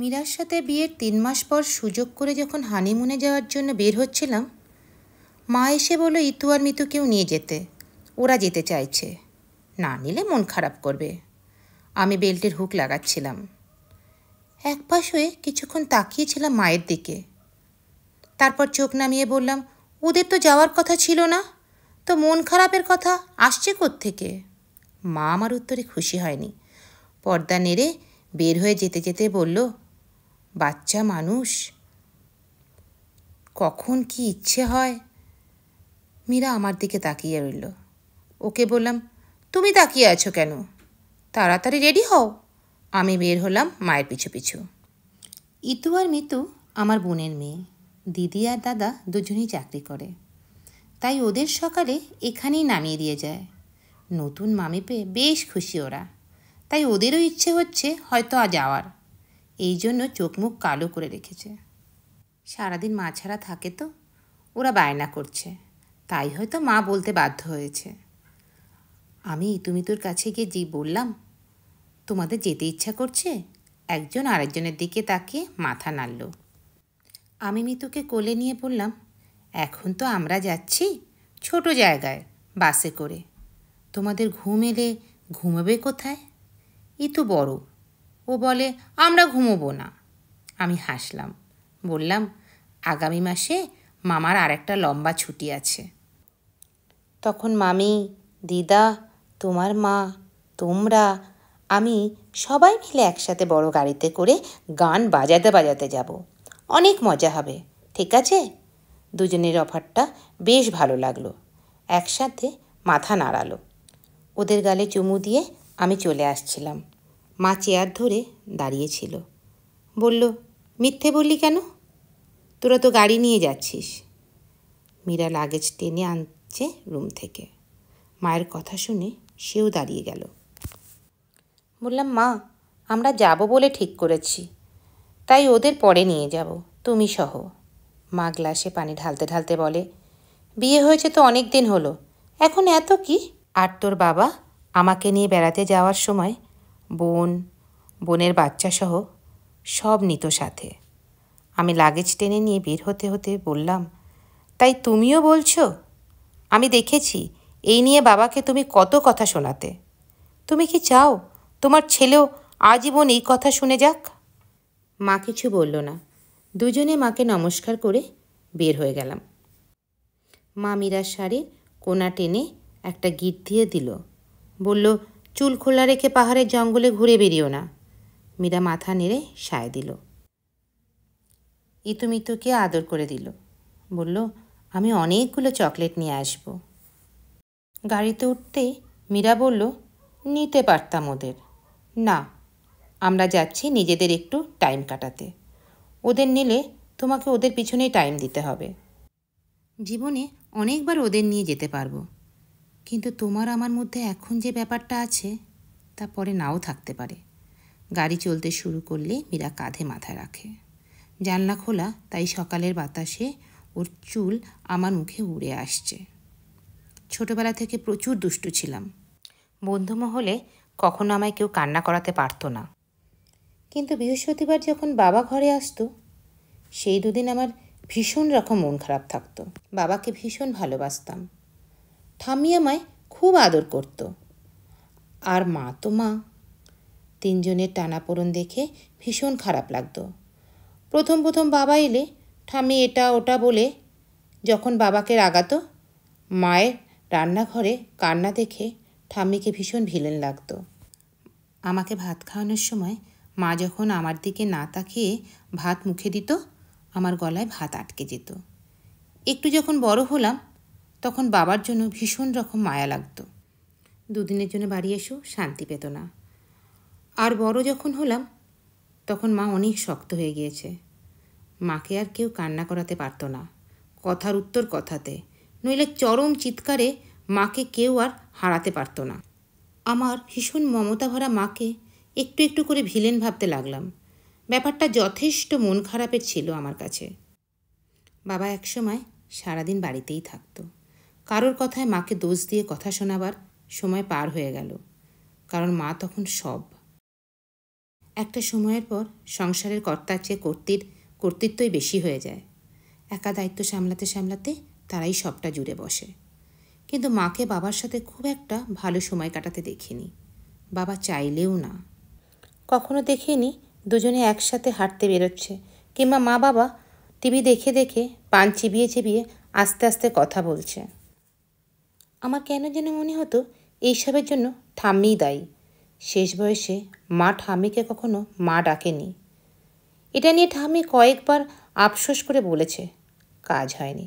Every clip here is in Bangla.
মীরার সাথে বিয়ের তিন মাস পর সুযোগ করে যখন হানিমুনে যাওয়ার জন্য বের হচ্ছিলাম মা এসে বলো ইতু আর মিতুকেও নিয়ে যেতে ওরা যেতে চাইছে না নিলে মন খারাপ করবে আমি বেল্টের হুক লাগাচ্ছিলাম এক পাশ হয়ে কিছুক্ষণ তাকিয়েছিলাম মায়ের দিকে তারপর চোখ নামিয়ে বললাম ওদের তো যাওয়ার কথা ছিল না তো মন খারাপের কথা আসছে থেকে মা আমার উত্তরে খুশি হয়নি পর্দা নেড়ে বের হয়ে যেতে যেতে বলল বাচ্চা মানুষ কখন কি ইচ্ছে হয় মীরা আমার দিকে তাকিয়ে রইল ওকে বললাম তুমি তাকিয়ে আছো কেন তাড়াতাড়ি রেডি হও আমি বের হলাম মায়ের পিছু পিছু ইতু আর মিতু আমার বোনের মেয়ে দিদি আর দাদা দুজনেই চাকরি করে তাই ওদের সকালে এখানেই নামিয়ে দিয়ে যায় নতুন মামি পেয়ে বেশ খুশি ওরা তাই ওদেরও ইচ্ছে হচ্ছে হয়তো আজ যাওয়ার এই জন্য চোখ মুখ কালো করে রেখেছে সারাদিন মা ছাড়া থাকে তো ওরা বায়না করছে তাই হয়তো মা বলতে বাধ্য হয়েছে আমি ইতুমিতুর কাছে গিয়ে যে বললাম তোমাদের যেতে ইচ্ছা করছে একজন আরেকজনের দিকে তাকে মাথা নাড়ল আমি মিতুকে কোলে নিয়ে বললাম এখন তো আমরা যাচ্ছি ছোট জায়গায় বাসে করে তোমাদের ঘুম এলে ঘুমাবে কোথায় ই তো বড় ও বলে আমরা ঘুমোবো না আমি হাসলাম বললাম আগামী মাসে মামার আর একটা লম্বা ছুটি আছে তখন মামি দিদা তোমার মা তোমরা আমি সবাই মিলে একসাথে বড় গাড়িতে করে গান বাজাতে বাজাতে যাব অনেক মজা হবে ঠিক আছে দুজনের অফারটা বেশ ভালো লাগলো একসাথে মাথা নাড়ালো ওদের গালে চুমু দিয়ে আমি চলে আসছিলাম মা চেয়ার ধরে দাঁড়িয়েছিল বলল মিথ্যে বললি কেন তোরা তো গাড়ি নিয়ে যাচ্ছিস মীরা লাগেজ টেনে আনছে রুম থেকে মায়ের কথা শুনে সেও দাঁড়িয়ে গেল বললাম মা আমরা যাব বলে ঠিক করেছি তাই ওদের পরে নিয়ে যাব তুমি সহ মা গ্লাসে পানি ঢালতে ঢালতে বলে বিয়ে হয়েছে তো অনেক দিন হলো এখন এত কি আর তোর বাবা আমাকে নিয়ে বেড়াতে যাওয়ার সময় বোন বোনের বাচ্চাসহ সব নিত সাথে আমি লাগেজ টেনে নিয়ে বের হতে হতে বললাম তাই তুমিও বলছো আমি দেখেছি এই নিয়ে বাবাকে তুমি কত কথা শোনাতে তুমি কি চাও তোমার ছেলেও আজীবন এই কথা শুনে যাক মা কিছু বলল না দুজনে মাকে নমস্কার করে বের হয়ে গেলাম মা মীরার শাড়ির কোনা টেনে একটা গিট দিয়ে দিল বলল চুল খোলা রেখে পাহাড়ের জঙ্গলে ঘুরে বেরিও না মীরা মাথা নেড়ে সায় দিল ইতুমিতুকে আদর করে দিল বলল আমি অনেকগুলো চকলেট নিয়ে আসব গাড়িতে উঠতে মীরা বলল নিতে পারতাম ওদের না আমরা যাচ্ছি নিজেদের একটু টাইম কাটাতে ওদের নিলে তোমাকে ওদের পিছনেই টাইম দিতে হবে জীবনে অনেকবার ওদের নিয়ে যেতে পারবো কিন্তু তোমার আমার মধ্যে এখন যে ব্যাপারটা আছে তা পরে নাও থাকতে পারে গাড়ি চলতে শুরু করলে মীরা কাঁধে মাথা রাখে জানলা খোলা তাই সকালের বাতাসে ওর চুল আমার মুখে উড়ে আসছে ছোটবেলা থেকে প্রচুর দুষ্টু ছিলাম বন্ধুমহলে কখনো আমায় কেউ কান্না করাতে পারতো না কিন্তু বৃহস্পতিবার যখন বাবা ঘরে আসতো সেই দুদিন আমার ভীষণ রকম মন খারাপ থাকতো বাবাকে ভীষণ ভালোবাসতাম ঠাম্মি আমায় খুব আদর করত আর মা তো মা তিনজনের টানাপোড়ন দেখে ভীষণ খারাপ লাগতো প্রথম প্রথম বাবা এলে ঠাম্মি এটা ওটা বলে যখন বাবাকে রাগাতো মায়ের রান্নাঘরে কান্না দেখে ঠাম্মিকে ভীষণ ভিলেন লাগতো আমাকে ভাত খাওয়ানোর সময় মা যখন আমার দিকে না তাকিয়ে ভাত মুখে দিত আমার গলায় ভাত আটকে যেত একটু যখন বড় হলাম তখন বাবার জন্য ভীষণ রকম মায়া লাগতো দুদিনের জন্য বাড়ি এসো শান্তি পেত না আর বড় যখন হলাম তখন মা অনেক শক্ত হয়ে গিয়েছে মাকে আর কেউ কান্না করাতে পারত না কথার উত্তর কথাতে নইলে চরম চিৎকারে মাকে কেউ আর হারাতে পারত না আমার ভীষণ মমতা ভরা মাকে একটু একটু করে ভিলেন ভাবতে লাগলাম ব্যাপারটা যথেষ্ট মন খারাপের ছিল আমার কাছে বাবা একসময় সারাদিন বাড়িতেই থাকতো কারোর কথায় মাকে দোষ দিয়ে কথা শোনাবার সময় পার হয়ে গেল কারণ মা তখন সব একটা সময়ের পর সংসারের কর্তার চেয়ে কর্তির কর্তৃত্বই বেশি হয়ে যায় একা দায়িত্ব সামলাতে সামলাতে তারাই সবটা জুড়ে বসে কিন্তু মাকে বাবার সাথে খুব একটা ভালো সময় কাটাতে দেখিনি বাবা চাইলেও না কখনো দেখিনি দুজনে একসাথে হাঁটতে বেরোচ্ছে কিংবা মা বাবা টিভি দেখে দেখে পান চিবিয়ে চিবিয়ে আস্তে আস্তে কথা বলছে আমার কেন যেন মনে হতো এইসবের জন্য ঠাম্মিই দায়ী শেষ বয়সে মা ঠাম্মিকে কখনো মা ডাকেনি এটা নিয়ে ঠাম্মি কয়েকবার আফসোস করে বলেছে কাজ হয়নি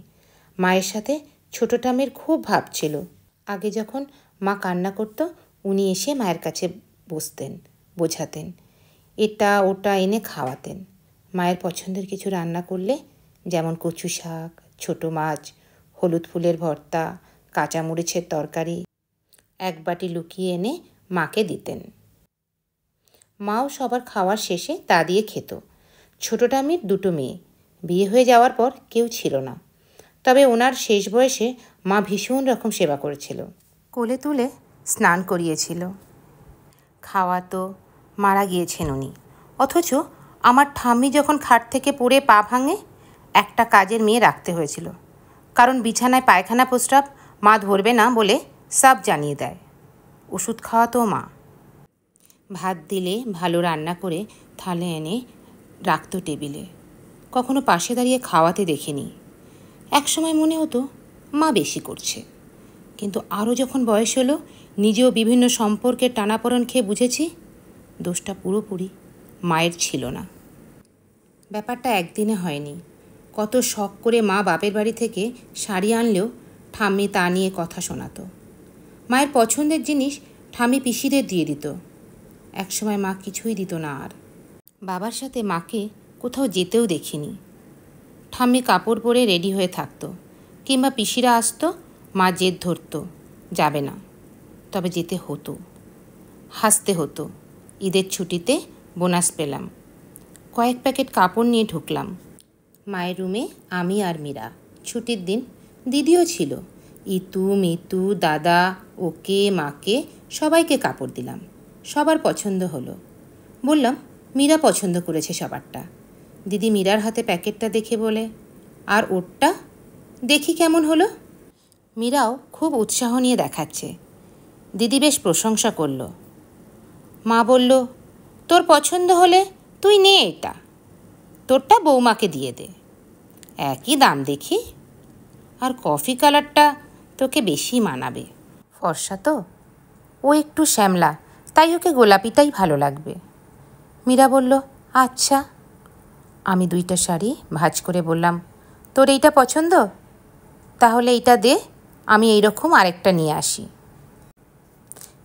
মায়ের সাথে ছোটো ঠাম্মির খুব ভাব ছিল আগে যখন মা কান্না করত উনি এসে মায়ের কাছে বসতেন বোঝাতেন এটা ওটা এনে খাওয়াতেন মায়ের পছন্দের কিছু রান্না করলে যেমন কচু শাক ছোটো মাছ হলুদ ফুলের ভর্তা কাঁচামরিচের তরকারি এক বাটি লুকিয়ে এনে মাকে দিতেন মাও সবার খাওয়ার শেষে তা দিয়ে খেত ছোটোটা মেয়ের দুটো মেয়ে বিয়ে হয়ে যাওয়ার পর কেউ ছিল না তবে ওনার শেষ বয়সে মা ভীষণ রকম সেবা করেছিল কোলে তুলে স্নান করিয়েছিল খাওয়া তো মারা গিয়েছেন উনি অথচ আমার ঠাম্মি যখন খাট থেকে পড়ে পা ভাঙে একটা কাজের মেয়ে রাখতে হয়েছিল কারণ বিছানায় পায়খানা প্রস্রাব মা ধরবে না বলে সাব জানিয়ে দেয় ওষুধ খাওয়াতো মা ভাত দিলে ভালো রান্না করে থালে এনে রাখতো টেবিলে কখনো পাশে দাঁড়িয়ে খাওয়াতে দেখিনি একসময় মনে হতো মা বেশি করছে কিন্তু আরও যখন বয়স হলো নিজেও বিভিন্ন সম্পর্কের টানাপড়ন খেয়ে বুঝেছি দোষটা পুরোপুরি মায়ের ছিল না ব্যাপারটা একদিনে হয়নি কত শখ করে মা বাপের বাড়ি থেকে শাড়ি আনলেও ঠাম্মি তা নিয়ে কথা শোনাতো মায়ের পছন্দের জিনিস ঠাম্মি পিসিদের দিয়ে দিত একসময় মা কিছুই দিত না আর বাবার সাথে মাকে কোথাও যেতেও দেখিনি ঠাম্মি কাপড় পরে রেডি হয়ে থাকতো কিংবা পিসিরা আসতো মা জেদ ধরত যাবে না তবে যেতে হতো হাসতে হতো ঈদের ছুটিতে বোনাস পেলাম কয়েক প্যাকেট কাপড় নিয়ে ঢুকলাম মায়ের রুমে আমি আর মীরা ছুটির দিন দিদিও ছিল ইতু মিতু দাদা ওকে মাকে সবাইকে কাপড় দিলাম সবার পছন্দ হলো বললাম মীরা পছন্দ করেছে সবারটা দিদি মীরার হাতে প্যাকেটটা দেখে বলে আর ওরটা দেখি কেমন হলো মীরাও খুব উৎসাহ নিয়ে দেখাচ্ছে দিদি বেশ প্রশংসা করল মা বলল তোর পছন্দ হলে তুই নে এটা তোরটা বৌমাকে দিয়ে দে একই দাম দেখি আর কফি কালারটা তোকে বেশি মানাবে ফর্সা তো ও একটু শ্যামলা তাই ওকে গোলাপিটাই ভালো লাগবে মীরা বলল আচ্ছা আমি দুইটা শাড়ি ভাজ করে বললাম তোর এইটা পছন্দ তাহলে এইটা দে আমি এইরকম আরেকটা নিয়ে আসি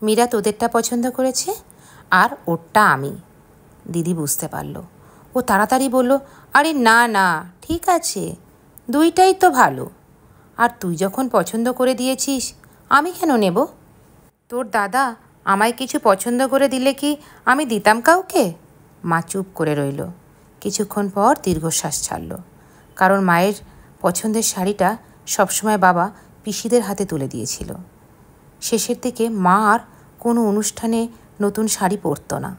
মীরা তোদেরটা পছন্দ করেছে আর ওরটা আমি দিদি বুঝতে পারল ও তাড়াতাড়ি বলল আরে না না ঠিক আছে দুইটাই তো ভালো আর তুই যখন পছন্দ করে দিয়েছিস আমি কেন নেব তোর দাদা আমায় কিছু পছন্দ করে দিলে কি আমি দিতাম কাউকে মা চুপ করে রইল কিছুক্ষণ পর দীর্ঘশ্বাস ছাড়ল কারণ মায়ের পছন্দের শাড়িটা সবসময় বাবা পিসিদের হাতে তুলে দিয়েছিল শেষের দিকে মা আর কোনো অনুষ্ঠানে নতুন শাড়ি পরত না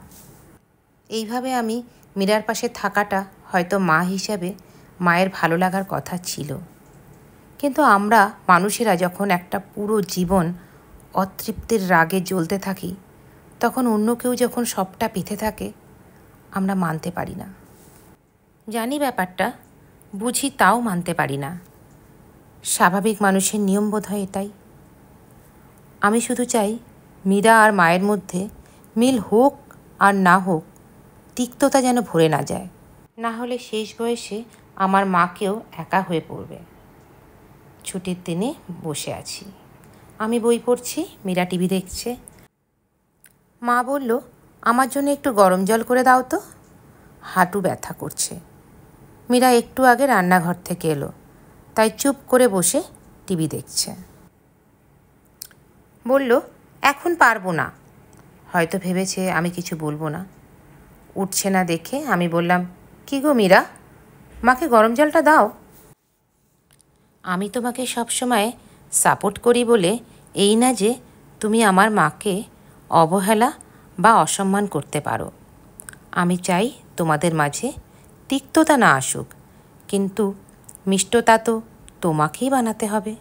এইভাবে আমি মীরার পাশে থাকাটা হয়তো মা হিসাবে মায়ের ভালো লাগার কথা ছিল কিন্তু আমরা মানুষেরা যখন একটা পুরো জীবন অতৃপ্তির রাগে জ্বলতে থাকি তখন অন্য কেউ যখন সবটা পেতে থাকে আমরা মানতে পারি না জানি ব্যাপারটা বুঝি তাও মানতে পারি না স্বাভাবিক মানুষের নিয়ম বোধ হয় এটাই আমি শুধু চাই মীরা আর মায়ের মধ্যে মিল হোক আর না হোক তিক্ততা যেন ভরে না যায় না হলে শেষ বয়সে আমার মাকেও একা হয়ে পড়বে ছুটির দিনে বসে আছি আমি বই পড়ছি মীরা টিভি দেখছে মা বলল আমার জন্য একটু গরম জল করে দাও তো হাঁটু ব্যথা করছে মীরা একটু আগে রান্নাঘর থেকে এলো তাই চুপ করে বসে টিভি দেখছে বলল এখন পারবো না হয়তো ভেবেছে আমি কিছু বলবো না উঠছে না দেখে আমি বললাম কী গো মীরা মাকে গরম জলটা দাও আমি তোমাকে সবসময় সাপোর্ট করি বলে এই না যে তুমি আমার মাকে অবহেলা বা অসম্মান করতে পারো আমি চাই তোমাদের মাঝে তিক্ততা না আসুক কিন্তু মিষ্টতা তো তোমাকেই বানাতে হবে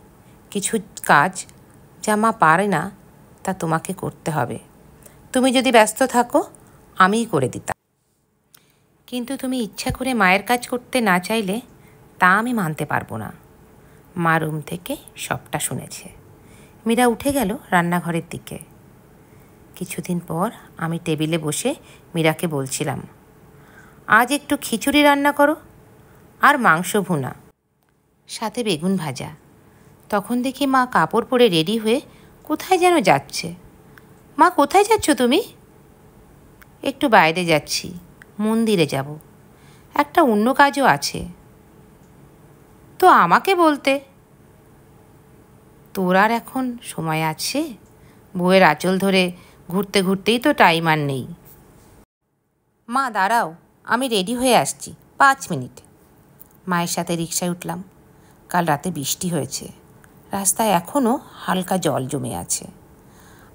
কিছু কাজ যা মা পারে না তা তোমাকে করতে হবে তুমি যদি ব্যস্ত থাকো আমিই করে দিতাম কিন্তু তুমি ইচ্ছা করে মায়ের কাজ করতে না চাইলে তা আমি মানতে পারবো না মা রুম থেকে সবটা শুনেছে মীরা উঠে গেল রান্নাঘরের দিকে কিছুদিন পর আমি টেবিলে বসে মীরাকে বলছিলাম আজ একটু খিচুড়ি রান্না করো আর মাংস ভুনা সাথে বেগুন ভাজা তখন দেখি মা কাপড় পরে রেডি হয়ে কোথায় যেন যাচ্ছে মা কোথায় যাচ্ছ তুমি একটু বাইরে যাচ্ছি মন্দিরে যাব একটা অন্য কাজও আছে তো আমাকে বলতে তোর আর এখন সময় আছে বউয়ের আঁচল ধরে ঘুরতে ঘুরতেই তো টাইম আর নেই মা দাঁড়াও আমি রেডি হয়ে আসছি পাঁচ মিনিট মায়ের সাথে রিক্সায় উঠলাম কাল রাতে বৃষ্টি হয়েছে রাস্তায় এখনও হালকা জল জমে আছে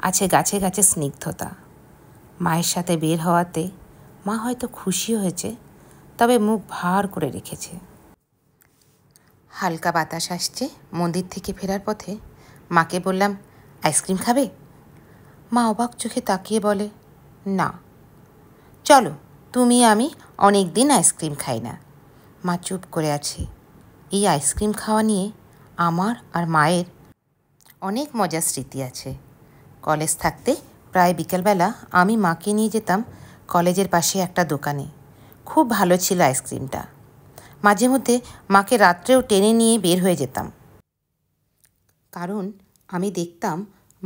আছে গাছে গাছে স্নিগ্ধতা মায়ের সাথে বের হওয়াতে মা হয়তো খুশি হয়েছে তবে মুখ ভার করে রেখেছে হালকা বাতাস আসছে মন্দির থেকে ফেরার পথে মাকে বললাম আইসক্রিম খাবে মা অবাক চোখে তাকিয়ে বলে না চলো তুমি আমি অনেক দিন আইসক্রিম খাই না মা চুপ করে আছে এই আইসক্রিম খাওয়া নিয়ে আমার আর মায়ের অনেক মজার স্মৃতি আছে কলেজ থাকতে প্রায় বিকেলবেলা আমি মাকে নিয়ে যেতাম কলেজের পাশে একটা দোকানে খুব ভালো ছিল আইসক্রিমটা মাঝে মধ্যে মাকে রাত্রেও টেনে নিয়ে বের হয়ে যেতাম কারণ আমি দেখতাম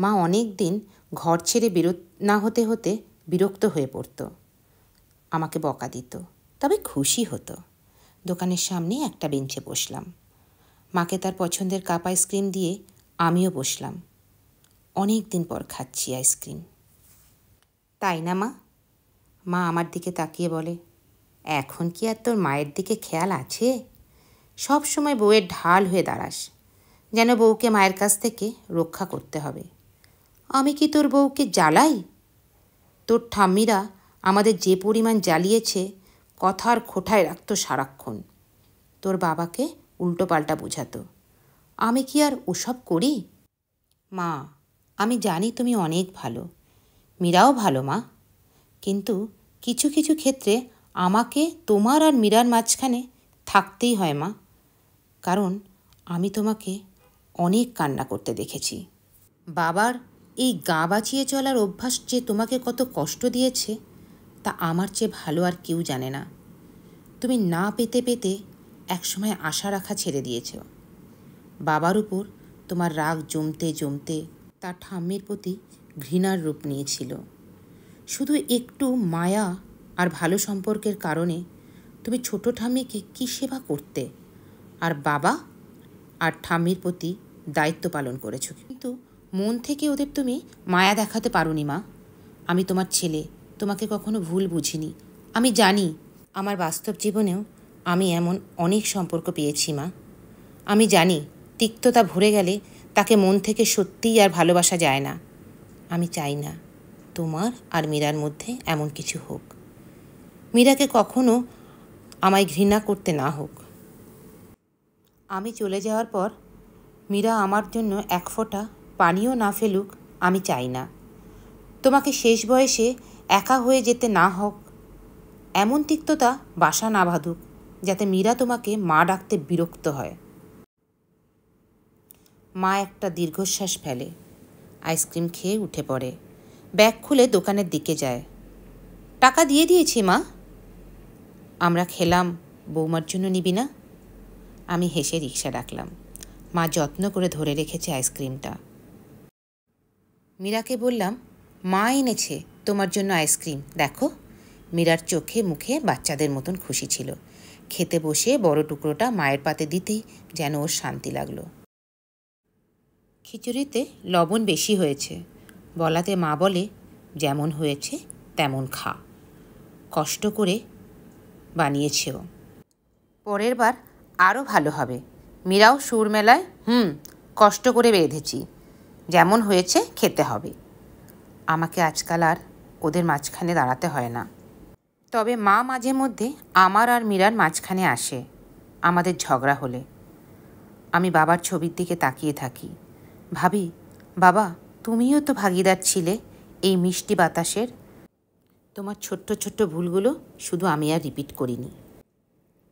মা অনেক দিন ঘর ছেড়ে বিরত না হতে হতে বিরক্ত হয়ে পড়ত আমাকে বকা দিত তবে খুশি হতো দোকানের সামনে একটা বেঞ্চে বসলাম মাকে তার পছন্দের কাপ আইসক্রিম দিয়ে আমিও বসলাম অনেক দিন পর খাচ্ছি আইসক্রিম তাই না মা মা আমার দিকে তাকিয়ে বলে এখন কি আর তোর মায়ের দিকে খেয়াল আছে সব সময় বউয়ের ঢাল হয়ে দাঁড়াস যেন বউকে মায়ের কাছ থেকে রক্ষা করতে হবে আমি কি তোর বউকে জ্বালাই তোর ঠাম্মিরা আমাদের যে পরিমাণ জ্বালিয়েছে কথার খোঠায় রাখত সারাক্ষণ তোর বাবাকে উল্টো পাল্টা বোঝাতো আমি কি আর ওসব করি মা আমি জানি তুমি অনেক ভালো মীরাও ভালো মা কিন্তু কিছু কিছু ক্ষেত্রে আমাকে তোমার আর মীরার মাঝখানে থাকতেই হয় মা কারণ আমি তোমাকে অনেক কান্না করতে দেখেছি বাবার এই গা বাঁচিয়ে চলার অভ্যাস যে তোমাকে কত কষ্ট দিয়েছে তা আমার চেয়ে ভালো আর কেউ জানে না তুমি না পেতে পেতে একসময় আশা রাখা ছেড়ে দিয়েছ বাবার উপর তোমার রাগ জমতে জমতে তার ঠাম্মির প্রতি ঘৃণার রূপ নিয়েছিল শুধু একটু মায়া আর ভালো সম্পর্কের কারণে তুমি ছোট ঠাম্মিকে কী সেবা করতে আর বাবা আর ঠাম্মির প্রতি দায়িত্ব পালন করেছ কিন্তু মন থেকে ওদের তুমি মায়া দেখাতে পারোনি মা আমি তোমার ছেলে তোমাকে কখনো ভুল বুঝিনি আমি জানি আমার বাস্তব জীবনেও আমি এমন অনেক সম্পর্ক পেয়েছি মা আমি জানি তিক্ততা ভরে গেলে তাকে মন থেকে সত্যিই আর ভালোবাসা যায় না আমি চাই না তোমার আর মীরার মধ্যে এমন কিছু হোক মীরাকে কখনো আমায় ঘৃণা করতে না হোক আমি চলে যাওয়ার পর মীরা আমার জন্য এক ফোঁটা পানিও না ফেলুক আমি চাই না তোমাকে শেষ বয়সে একা হয়ে যেতে না হোক এমন তিক্ততা বাসা না বাঁধুক যাতে মীরা তোমাকে মা ডাকতে বিরক্ত হয় মা একটা দীর্ঘশ্বাস ফেলে আইসক্রিম খেয়ে উঠে পড়ে ব্যাগ খুলে দোকানের দিকে যায় টাকা দিয়ে দিয়েছি মা আমরা খেলাম বৌমার জন্য নিবি না আমি হেসে রিক্সা ডাকলাম মা যত্ন করে ধরে রেখেছে আইসক্রিমটা মীরাকে বললাম মা এনেছে তোমার জন্য আইসক্রিম দেখো মীরার চোখে মুখে বাচ্চাদের মতন খুশি ছিল খেতে বসে বড় টুকরোটা মায়ের পাতে দিতেই যেন ওর শান্তি লাগলো খিচুড়িতে লবণ বেশি হয়েছে বলাতে মা বলে যেমন হয়েছে তেমন খা কষ্ট করে বানিয়েছেও পরের বার আরও ভালো হবে মীরাও সুরমেলায় হুম কষ্ট করে বেঁধেছি যেমন হয়েছে খেতে হবে আমাকে আজকাল আর ওদের মাঝখানে দাঁড়াতে হয় না তবে মা মাঝে মধ্যে আমার আর মীরার মাঝখানে আসে আমাদের ঝগড়া হলে আমি বাবার ছবির দিকে তাকিয়ে থাকি ভাবি বাবা তুমিও তো ভাগিদার ছিলে এই মিষ্টি বাতাসের তোমার ছোট্ট ছোট্ট ভুলগুলো শুধু আমি আর রিপিট করিনি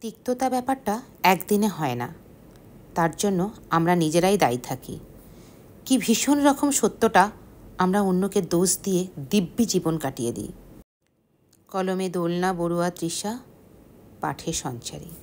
তিক্ততা ব্যাপারটা একদিনে হয় না তার জন্য আমরা নিজেরাই দায়ী থাকি কি ভীষণ রকম সত্যটা আমরা অন্যকে দোষ দিয়ে দিব্যি জীবন কাটিয়ে দিই কলমে দোলনা বড়ুয়া তৃষা পাঠে সঞ্চারী